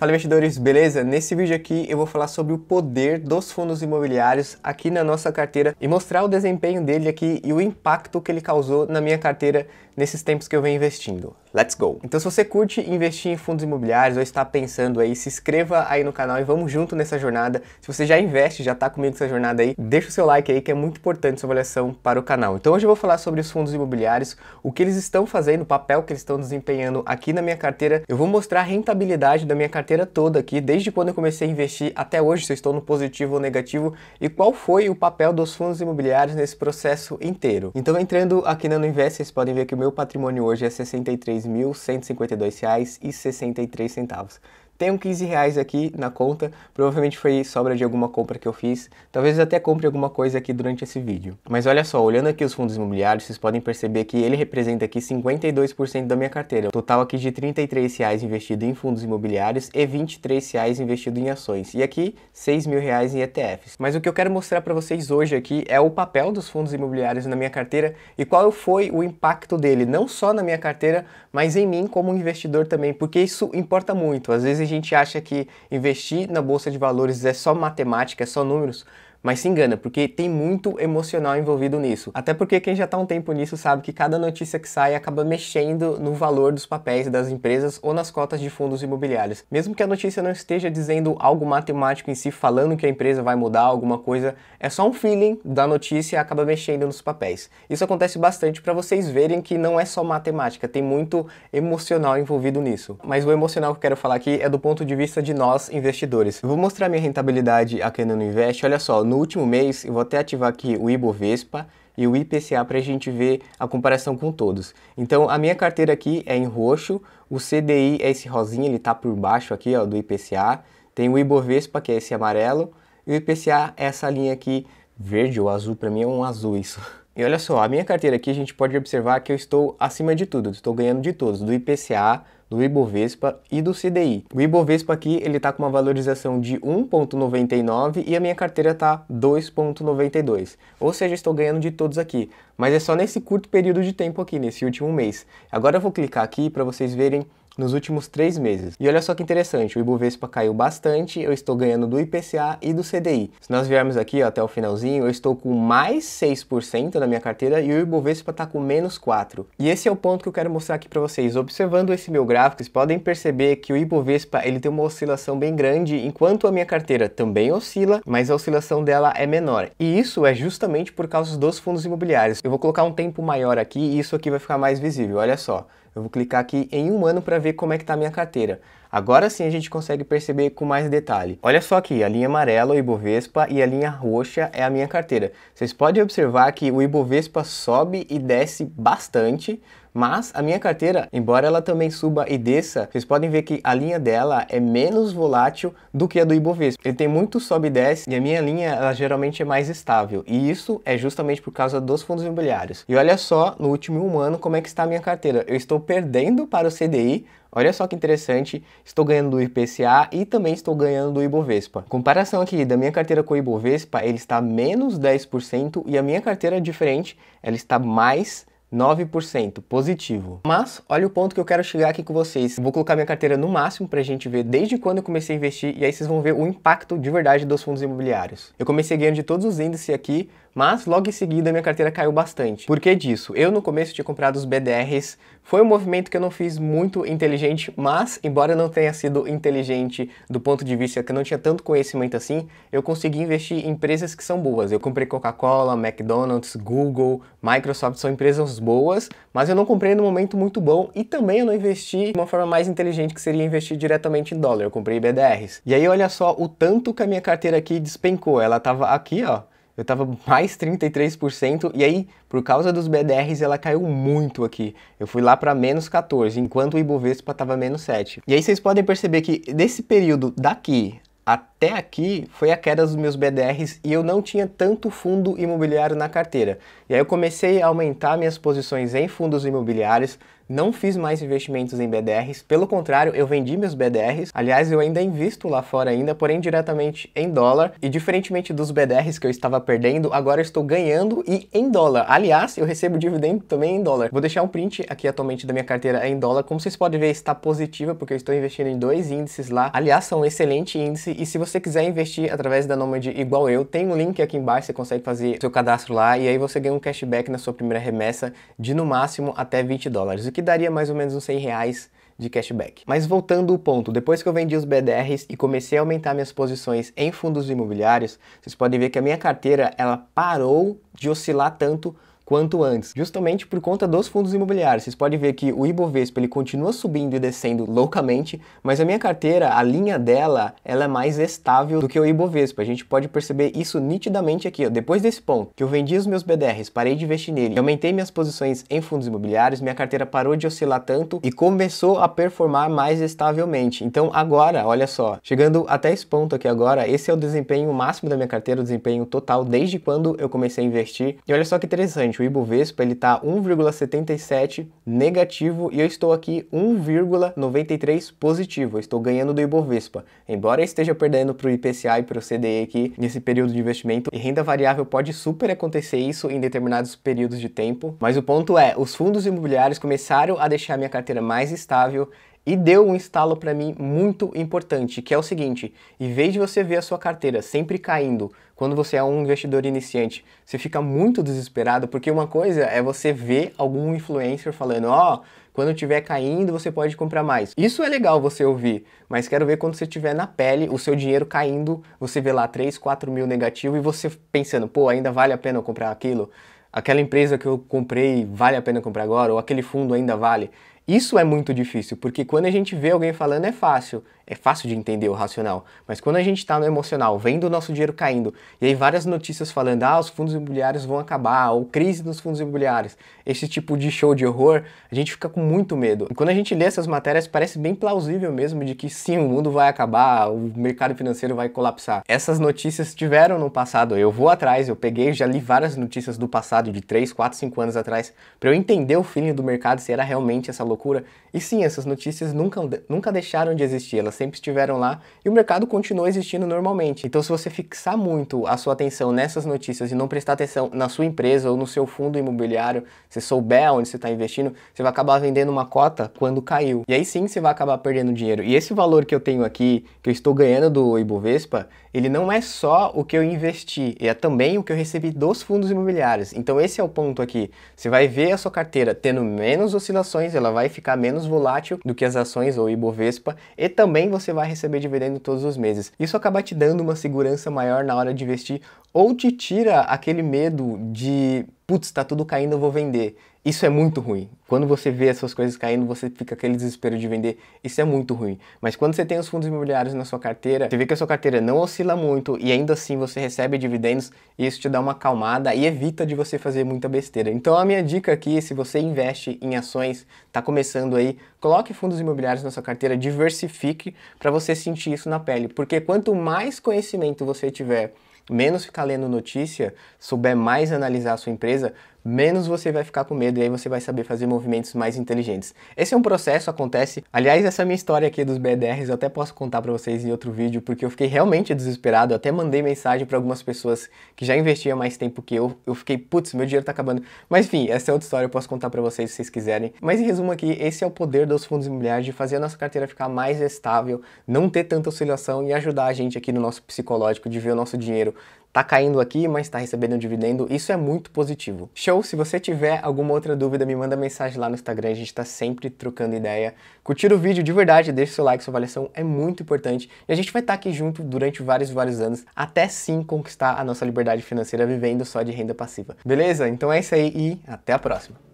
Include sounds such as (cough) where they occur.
Fala investidores, beleza? Nesse vídeo aqui eu vou falar sobre o poder dos fundos imobiliários aqui na nossa carteira e mostrar o desempenho dele aqui e o impacto que ele causou na minha carteira nesses tempos que eu venho investindo. Let's go! Então se você curte investir em fundos imobiliários ou está pensando aí, se inscreva aí no canal e vamos junto nessa jornada. Se você já investe, já está comigo nessa jornada aí, deixa o seu like aí que é muito importante sua avaliação para o canal. Então hoje eu vou falar sobre os fundos imobiliários, o que eles estão fazendo, o papel que eles estão desempenhando aqui na minha carteira. Eu vou mostrar a rentabilidade da minha carteira toda aqui, desde quando eu comecei a investir até hoje, se eu estou no positivo ou negativo e qual foi o papel dos fundos imobiliários nesse processo inteiro. Então entrando aqui na No vocês podem ver que o meu meu patrimônio hoje é R$ 63.152,63 tenho 15 reais aqui na conta, provavelmente foi sobra de alguma compra que eu fiz, talvez até compre alguma coisa aqui durante esse vídeo. Mas olha só, olhando aqui os fundos imobiliários, vocês podem perceber que ele representa aqui 52% da minha carteira, total aqui de 33 reais investido em fundos imobiliários e 23 reais investido em ações, e aqui 6 mil reais em ETFs. Mas o que eu quero mostrar para vocês hoje aqui é o papel dos fundos imobiliários na minha carteira e qual foi o impacto dele, não só na minha carteira, mas em mim como investidor também, porque isso importa muito. Às vezes gente acha que investir na bolsa de valores é só matemática, é só números, mas se engana, porque tem muito emocional envolvido nisso. Até porque quem já está um tempo nisso sabe que cada notícia que sai acaba mexendo no valor dos papéis das empresas ou nas cotas de fundos imobiliários. Mesmo que a notícia não esteja dizendo algo matemático em si, falando que a empresa vai mudar alguma coisa, é só um feeling da notícia e acaba mexendo nos papéis. Isso acontece bastante para vocês verem que não é só matemática, tem muito emocional envolvido nisso. Mas o emocional que eu quero falar aqui é do ponto de vista de nós investidores. Eu vou mostrar minha rentabilidade aqui no Invest. Olha só, no último mês, eu vou até ativar aqui o Ibovespa e o IPCA para a gente ver a comparação com todos. Então, a minha carteira aqui é em roxo, o CDI é esse rosinha, ele está por baixo aqui ó, do IPCA, tem o Ibovespa, que é esse amarelo, e o IPCA é essa linha aqui verde ou azul, para mim é um azul isso. (laughs) E olha só, a minha carteira aqui a gente pode observar que eu estou acima de tudo, estou ganhando de todos, do IPCA, do Ibovespa e do CDI. O Ibovespa aqui, ele está com uma valorização de 1.99 e a minha carteira está 2.92. Ou seja, estou ganhando de todos aqui, mas é só nesse curto período de tempo aqui, nesse último mês. Agora eu vou clicar aqui para vocês verem nos últimos três meses. E olha só que interessante, o Ibovespa caiu bastante, eu estou ganhando do IPCA e do CDI. Se nós viermos aqui ó, até o finalzinho, eu estou com mais 6% na minha carteira e o Ibovespa está com menos 4%. E esse é o ponto que eu quero mostrar aqui para vocês. Observando esse meu gráfico, vocês podem perceber que o Ibovespa ele tem uma oscilação bem grande, enquanto a minha carteira também oscila, mas a oscilação dela é menor. E isso é justamente por causa dos fundos imobiliários. Eu vou colocar um tempo maior aqui e isso aqui vai ficar mais visível, olha só. Eu vou clicar aqui em um ano para ver como é que está a minha carteira. Agora sim a gente consegue perceber com mais detalhe. Olha só aqui, a linha amarela, o Ibovespa, e a linha roxa é a minha carteira. Vocês podem observar que o Ibovespa sobe e desce bastante, mas a minha carteira, embora ela também suba e desça, vocês podem ver que a linha dela é menos volátil do que a do Ibovespa. Ele tem muito sobe e desce e a minha linha ela geralmente é mais estável. E isso é justamente por causa dos fundos imobiliários. E olha só, no último um ano, como é que está a minha carteira. Eu estou perdendo para o CDI, Olha só que interessante, estou ganhando do IPCA e também estou ganhando do Ibovespa. Comparação aqui da minha carteira com o Ibovespa, ele está menos 10% e a minha carteira diferente, ela está mais 9% positivo. Mas olha o ponto que eu quero chegar aqui com vocês. Eu vou colocar minha carteira no máximo para a gente ver desde quando eu comecei a investir e aí vocês vão ver o impacto de verdade dos fundos imobiliários. Eu comecei ganhando de todos os índices aqui, mas logo em seguida minha carteira caiu bastante. Por que disso? Eu no começo tinha comprado os BDRs foi um movimento que eu não fiz muito inteligente, mas, embora não tenha sido inteligente do ponto de vista que eu não tinha tanto conhecimento assim, eu consegui investir em empresas que são boas. Eu comprei Coca-Cola, McDonald's, Google, Microsoft, são empresas boas, mas eu não comprei no momento muito bom e também eu não investi de uma forma mais inteligente, que seria investir diretamente em dólar. Eu comprei BDRs. E aí, olha só o tanto que a minha carteira aqui despencou. Ela tava aqui, ó, eu tava mais 33%, e aí, por causa dos BDRs, ela caiu muito aqui. Eu fui lá para menos 14, enquanto o Ibovespa tava menos 7. E aí vocês podem perceber que desse período daqui até aqui foi a queda dos meus BDRs e eu não tinha tanto fundo imobiliário na carteira. E aí eu comecei a aumentar minhas posições em fundos imobiliários, não fiz mais investimentos em BDRs, pelo contrário, eu vendi meus BDRs. Aliás, eu ainda invisto lá fora ainda, porém diretamente em dólar. E diferentemente dos BDRs que eu estava perdendo, agora eu estou ganhando e em dólar. Aliás, eu recebo dividendo também em dólar. Vou deixar um print aqui atualmente da minha carteira em dólar. Como vocês podem ver, está positiva porque eu estou investindo em dois índices lá. Aliás, são um excelente índice e se você quiser investir através da Nomad igual eu, tem um link aqui embaixo, você consegue fazer seu cadastro lá e aí você ganha um cashback na sua primeira remessa de no máximo até 20 dólares. O que que daria mais ou menos uns 100 reais de cashback. Mas voltando ao ponto, depois que eu vendi os BDRs e comecei a aumentar minhas posições em fundos imobiliários, vocês podem ver que a minha carteira ela parou de oscilar tanto quanto antes, justamente por conta dos fundos imobiliários. Vocês podem ver que o Ibovespa ele continua subindo e descendo loucamente, mas a minha carteira, a linha dela, ela é mais estável do que o Ibovespa. A gente pode perceber isso nitidamente aqui, ó. depois desse ponto, que eu vendi os meus BDRs, parei de investir nele, aumentei minhas posições em fundos imobiliários, minha carteira parou de oscilar tanto e começou a performar mais estavelmente. Então agora, olha só, chegando até esse ponto aqui agora, esse é o desempenho máximo da minha carteira, o desempenho total desde quando eu comecei a investir. E olha só que interessante, o Ibovespa ele tá 1,77 negativo e eu estou aqui 1,93 positivo. Eu estou ganhando do Ibovespa. Embora eu esteja perdendo para o IPCA e para o CDE aqui nesse período de investimento, e renda variável pode super acontecer isso em determinados períodos de tempo. Mas o ponto é, os fundos imobiliários começaram a deixar minha carteira mais estável e deu um instalo para mim muito importante, que é o seguinte: em vez de você ver a sua carteira sempre caindo, quando você é um investidor iniciante, você fica muito desesperado, porque uma coisa é você ver algum influencer falando, ó, oh, quando estiver caindo, você pode comprar mais. Isso é legal você ouvir, mas quero ver quando você estiver na pele, o seu dinheiro caindo, você vê lá 3, 4 mil negativo e você pensando, pô, ainda vale a pena eu comprar aquilo? Aquela empresa que eu comprei vale a pena comprar agora? Ou aquele fundo ainda vale? Isso é muito difícil, porque quando a gente vê alguém falando é fácil, é fácil de entender o racional, mas quando a gente está no emocional, vendo o nosso dinheiro caindo, e aí várias notícias falando, ah, os fundos imobiliários vão acabar, ou crise nos fundos imobiliários, esse tipo de show de horror, a gente fica com muito medo. E quando a gente lê essas matérias, parece bem plausível mesmo de que sim, o mundo vai acabar, o mercado financeiro vai colapsar. Essas notícias tiveram no passado, eu vou atrás, eu peguei, já li várias notícias do passado, de 3, 4, 5 anos atrás, para eu entender o feeling do mercado, se era realmente essa loucura loucura. E sim, essas notícias nunca, nunca deixaram de existir, elas sempre estiveram lá e o mercado continua existindo normalmente. Então, se você fixar muito a sua atenção nessas notícias e não prestar atenção na sua empresa ou no seu fundo imobiliário, se souber onde você está investindo, você vai acabar vendendo uma cota quando caiu. E aí sim você vai acabar perdendo dinheiro. E esse valor que eu tenho aqui, que eu estou ganhando do Ibovespa, ele não é só o que eu investi, é também o que eu recebi dos fundos imobiliários. Então, esse é o ponto aqui. Você vai ver a sua carteira tendo menos oscilações, ela vai ficar menos menos volátil do que as ações ou Ibovespa e também você vai receber dividendo todos os meses. Isso acaba te dando uma segurança maior na hora de investir ou te tira aquele medo de putz, está tudo caindo, eu vou vender. Isso é muito ruim. Quando você vê essas coisas caindo, você fica aquele desespero de vender. Isso é muito ruim. Mas quando você tem os fundos imobiliários na sua carteira, você vê que a sua carteira não oscila muito e ainda assim você recebe dividendos e isso te dá uma acalmada e evita de você fazer muita besteira. Então a minha dica aqui, é, se você investe em ações, está começando aí, coloque fundos imobiliários na sua carteira, diversifique para você sentir isso na pele, porque quanto mais conhecimento você tiver menos ficar lendo notícia, souber mais analisar a sua empresa, menos você vai ficar com medo e aí você vai saber fazer movimentos mais inteligentes. Esse é um processo, acontece. Aliás, essa é minha história aqui dos BDRs eu até posso contar para vocês em outro vídeo, porque eu fiquei realmente desesperado. Eu até mandei mensagem para algumas pessoas que já investiam mais tempo que eu. Eu fiquei, putz, meu dinheiro tá acabando. Mas enfim, essa é outra história, eu posso contar para vocês se vocês quiserem. Mas em resumo aqui, esse é o poder dos fundos imobiliários de fazer a nossa carteira ficar mais estável, não ter tanta oscilação e ajudar a gente aqui no nosso psicológico de ver o nosso dinheiro tá caindo aqui, mas está recebendo um dividendo, isso é muito positivo. Show, se você tiver alguma outra dúvida, me manda mensagem lá no Instagram, a gente está sempre trocando ideia. Curtir o vídeo de verdade, Deixe seu like, sua avaliação é muito importante e a gente vai estar tá aqui junto durante vários, vários anos, até sim conquistar a nossa liberdade financeira vivendo só de renda passiva. Beleza? Então é isso aí e até a próxima.